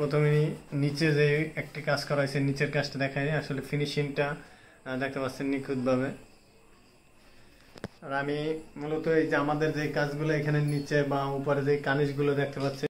প্রথমে নিচে যে একটি কাজ করা হয়েছে নিচের কাজটা দেখা যায় আসলে ফিনিশিংটা দেখতে পাচ্ছেন নিখুঁতভাবে আর আমি মূলত এই যে আমাদের যে কাজগুলো এখানে নিচে বা উপরে যে কানিশগুলো দেখতে পাচ্ছি